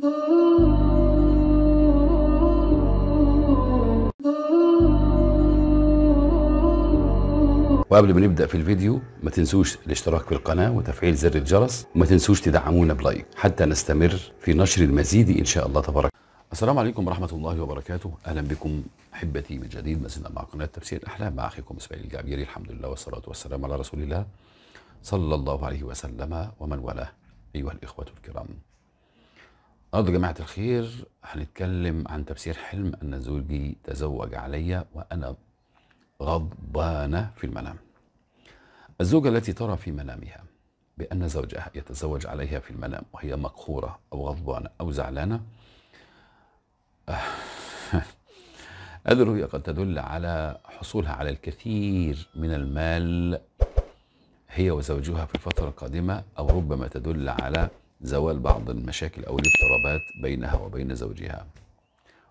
وقبل ما نبدا في الفيديو ما تنسوش الاشتراك في القناه وتفعيل زر الجرس وما تنسوش تدعمونا بلايك حتى نستمر في نشر المزيد ان شاء الله تبارك السلام عليكم ورحمه الله وبركاته اهلا بكم احبتي من جديد مازلنا مع قناه تفسير الاحلام مع اخيكم اسماعيل الجعبيري الحمد لله والصلاه والسلام على رسول الله صلى الله عليه وسلم ومن والاه ايها الاخوه الكرام يا أه، جماعة الخير هنتكلم عن تفسير حلم أن زوجي تزوج علي وأنا غضبانة في المنام الزوجة التي ترى في منامها بأن زوجها يتزوج عليها في المنام وهي مقهورة أو غضبانة أو زعلانة هذه آه، الرؤية قد تدل على حصولها على الكثير من المال هي وزوجها في الفترة القادمة أو ربما تدل على زوال بعض المشاكل أو الاضطرابات بينها وبين زوجها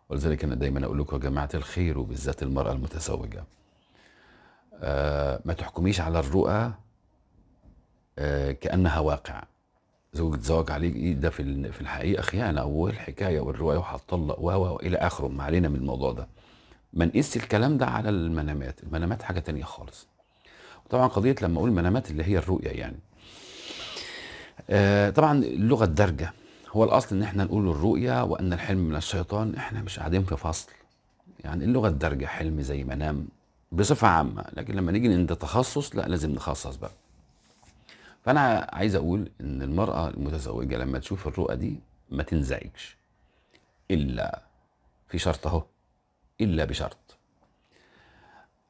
ولذلك أنا دايما أقول لكم يا جماعة الخير وبالذات المرأة المتزوجة آه ما تحكميش على الرؤى آه كأنها واقع زوج تزوج عليك ايه ده في في الحقيقة خيانة إيه والحكاية والرواية وهتطلق و وإلى آخره ما علينا من الموضوع ده ما نقيس الكلام ده على المنامات المنامات حاجة تانية خالص طبعا قضية لما أقول منامات اللي هي الرؤية يعني آه، طبعا اللغه الدارجه هو الاصل ان احنا نقول الرؤيا وان الحلم من الشيطان احنا مش قاعدين في فصل يعني اللغه الدارجه حلم زي منام بصفه عامه لكن لما نيجي عند تخصص لا لازم نخصص بقى فانا عايز اقول ان المراه المتزوجه لما تشوف الرؤى دي ما تنزعجش الا في شرط اهو الا بشرط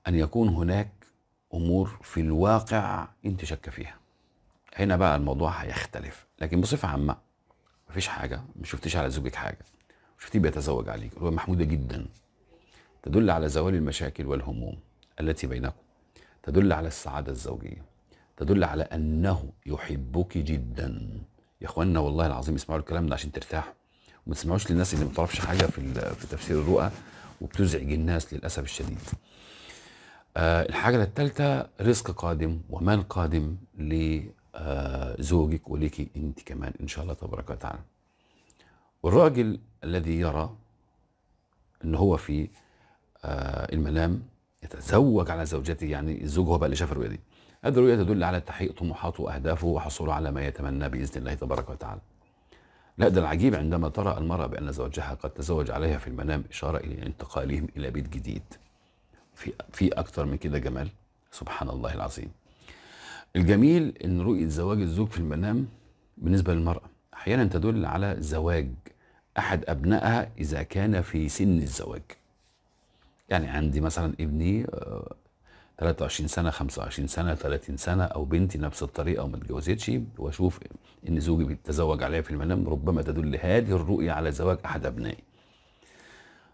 ان يكون هناك امور في الواقع انت شك فيها هنا بقى الموضوع هيختلف لكن بصفه عامه مفيش حاجه ما شفتيش على زوجك حاجه شفتيه بيتزوج عليك هو محموده جدا تدل على زوال المشاكل والهموم التي بينكم تدل على السعاده الزوجيه تدل على انه يحبك جدا يا اخوانا والله العظيم اسمعوا الكلام ده عشان ترتاحوا وما تسمعوش للناس اللي ما تعرفش حاجه في في تفسير الرؤى وبتزعج الناس للاسف الشديد آه الحاجه الثالثه رزق قادم ومال قادم ل زوجك وليك انت كمان ان شاء الله تبارك وتعالى والراجل الذي يرى ان هو في آه، المنام يتزوج على زوجته يعني الزوج هو بقى اللي شاف الرؤيه دي هذه الرؤيه تدل على تحقيق طموحاته واهدافه وحصوله على ما يتمنى باذن الله تبارك وتعالى لا ده العجيب عندما ترى المرأة بأن زوجها قد تزوج عليها في المنام إشارة إلى انتقالهم إلى بيت جديد في في أكثر من كده جمال سبحان الله العظيم الجميل ان رؤيه زواج الزوج في المنام بالنسبه للمراه احيانا تدل على زواج احد ابنائها اذا كان في سن الزواج يعني عندي مثلا ابني 23 آه، سنه 25 سنه 30 سنه او بنتي نفس الطريقه وما اتجوزتش واشوف ان زوجي بيتزوج عليها في المنام ربما تدل هذه الرؤيه على زواج احد ابنائي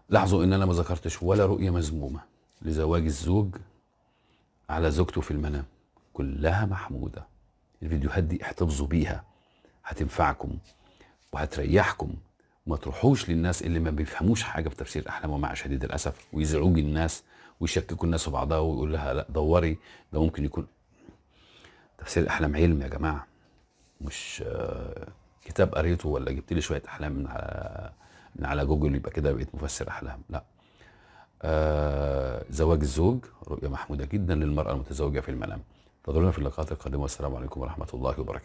لاحظوا ان انا ما ذكرتش ولا رؤيه مذمومه لزواج الزوج على زوجته في المنام كلها محمودة الفيديوهات دي احتفظوا بيها هتنفعكم وهتريحكم وما تروحوش للناس اللي ما بيفهموش حاجة في تفسير الأحلام ومع شديد الأسف ويزعجوا الناس ويشككوا الناس في بعضها ويقول لها لا دوري ده ممكن يكون تفسير الأحلام علم يا جماعة مش آه، كتاب قريته ولا جبت لي شوية أحلام من على من على جوجل يبقى كده بقيت مفسر أحلام لا آه زواج الزوج رؤية محمودة جدا للمرأة المتزوجة في المنام نظرنا في اللقاءات القادمة والسلام عليكم ورحمة الله وبركاته